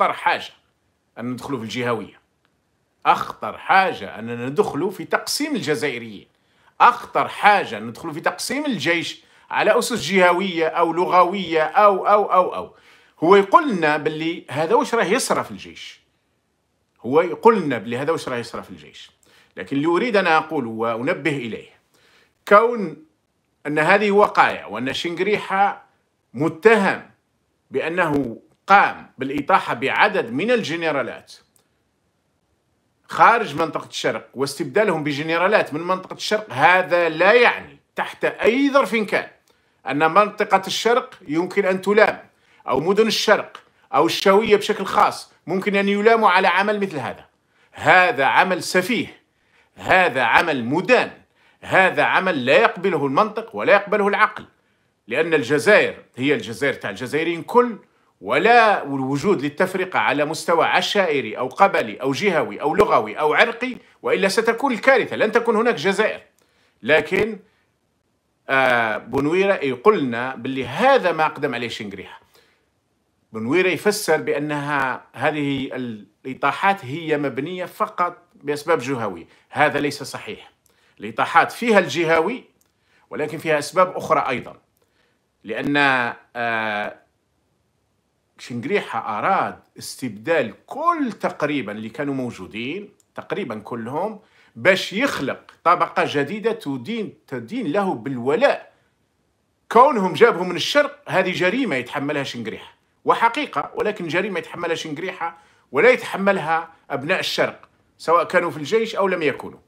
أخطر حاجة أن ندخلوا في الجهوية أخطر حاجة أننا ندخلوا في تقسيم الجزائريين أخطر حاجة ندخلوا في تقسيم الجيش على أسس جهوية أو لغوية أو أو أو أو هو يقول لنا باللي هذا واش راه يصرف الجيش هو يقول لنا باللي هذا واش راه يصرف الجيش لكن اللي أريد أن أقوله وأنبه إليه كون أن هذه وقاية وأن شنقريحة متهم بأنه قام بالإطاحة بعدد من الجنرالات خارج منطقة الشرق واستبدالهم بجنرالات من منطقة الشرق هذا لا يعني تحت أي ظرف كان أن منطقة الشرق يمكن أن تلام أو مدن الشرق أو الشاوية بشكل خاص ممكن أن يلاموا على عمل مثل هذا هذا عمل سفيه هذا عمل مدان هذا عمل لا يقبله المنطق ولا يقبله العقل لأن الجزائر هي الجزائر تاع الجزائريين كل ولا الوجود للتفرقة على مستوى عشائري أو قبلي أو جهوي أو لغوي أو عرقي وإلا ستكون الكارثة لن تكون هناك جزائر لكن آه بنويرة يقول لنا باللي هذا ما أقدم عليه شنقريحة بنويرة يفسر بأنها هذه الإطاحات هي مبنية فقط بأسباب جهوي هذا ليس صحيح الإطاحات فيها الجهوي ولكن فيها أسباب أخرى أيضا لأن آه شنقريحة أراد استبدال كل تقريبا اللي كانوا موجودين تقريبا كلهم باش يخلق طبقة جديدة تدين تدين له بالولاء كونهم جابهم من الشرق هذه جريمة يتحملها شنقريحة وحقيقة ولكن جريمة يتحملها شنقريحة ولا يتحملها أبناء الشرق سواء كانوا في الجيش أو لم يكونوا